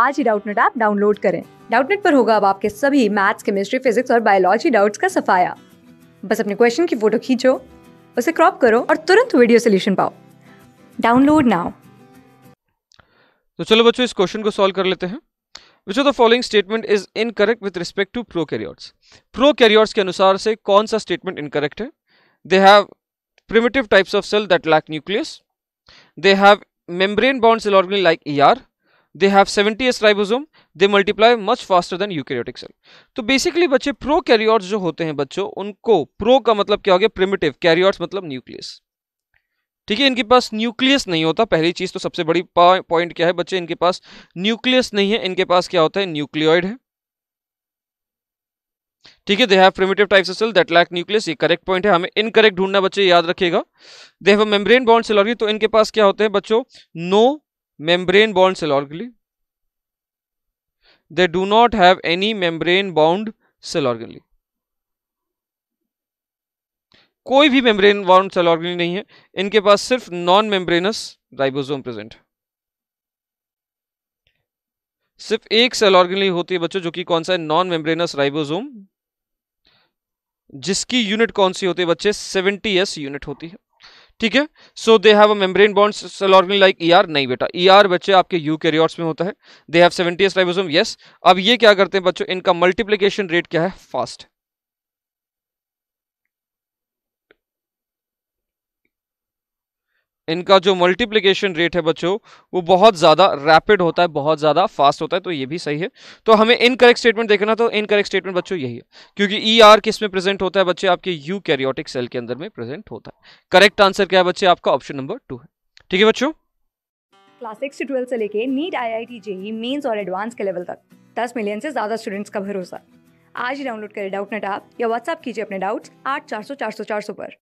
आज ही Doubtnut app download करें डाउटनेट पर होगा अब आपके सभी मैथ्स केमिस्ट्री फिजिक्स और बायोलॉजी डाउट्स का सफाया बस अपने क्वेश्चन की फोटो खींचो उसे क्रॉप करो और तुरंत वीडियो सोल्यूशन पाओ डाउनलोड नाउ तो चलो बच्चों इस क्वेश्चन को सॉल्व कर लेते हैं which of the following statement is incorrect with respect to prokaryotes prokaryotes के अनुसार से कौन सा स्टेटमेंट इनकरेक्ट है they have primitive types of cell that lack nucleus they have membrane membrane cell organic like E R they have 70s ribosome they multiply much faster than eukaryotic cell तो basically बच्चे prokaryotes जो होते हैं बच्चों उनको pro का मतलब क्या हो गया प्रिमिटिव कैरियोट्स मतलब न्यूक्लियस ठीक है इनके पास न्यूक्लियस नहीं होता पहली चीज़ तो सबसे बड़ी पॉइंट क्या है बच्चे इनके पास न्यूक्लियस नहीं है इनके पास क्या होता है न्यूक्लियोइड है ठीक है they have primitive types of cell that lack nucleus ये करेक्ट पॉइंट है हमें इनकरेक्ट ढूंढना बच्चे याद रखेगा they have membrane bound cell organ तो इनके पास क्या होते हैं बच्चों no membrane bound cell organelle they do not have any membrane bound cell organelle कोई भी मेम्ब्रेन बाउंड सेल ऑर्गेनिल नहीं है इनके पास सिर्फ नॉन मेम्ब्रेनस राइबोसोम प्रेजेंट सिर्फ एक सेल ऑर्गेनिल होती है बच्चों जो कि कौन सा है नॉन मेम्ब्रेनस राइबोसोम जिसकी यूनिट कौन सी होती है बच्चे 70 एस यूनिट होती है ठीक है so they have a membrane bond cell organ like ER नहीं बेटा ई e ER बच्चे आपके यू में होता है they have 70s ribosome yes अब ये क्या करते हैं बच्चों इनका मल्टीप्लीकेशन रेट क्या है फास्ट इनका जो मल्टीप्लिकेशन रेट है बच्चों वो बहुत ज़्यादा रैपिड होता है बहुत ज़्यादा फास्ट होता है तो ये भी सही है तो हमें इनकरेक्ट स्टेटमेंट देखना तो इनकरेक्ट स्टेटमेंट बच्चों यही है क्योंकि ई e आर किस में प्रेजेंट होता है बच्चे आपके यू कैरियोटिक सेल के अंदर में प्रेजेंट होता है करेक्ट आंसर क्या है बच्चे आपका ऑप्शन नंबर टू है ठीक है बच्चों क्लास सिक्स से ट्वेल्व से लेके NEET I I T JEE mains और एडवांस के लेवल तक दस मिलियन से ज़्यादा स्टूडेंट्स का भरोसा आज ही डाउनलोड करें डाउट नेट ऐप या व्हाट्सअप कीजिए अपने डाउट्स आठ चार सौ चार सौ चार सौ पर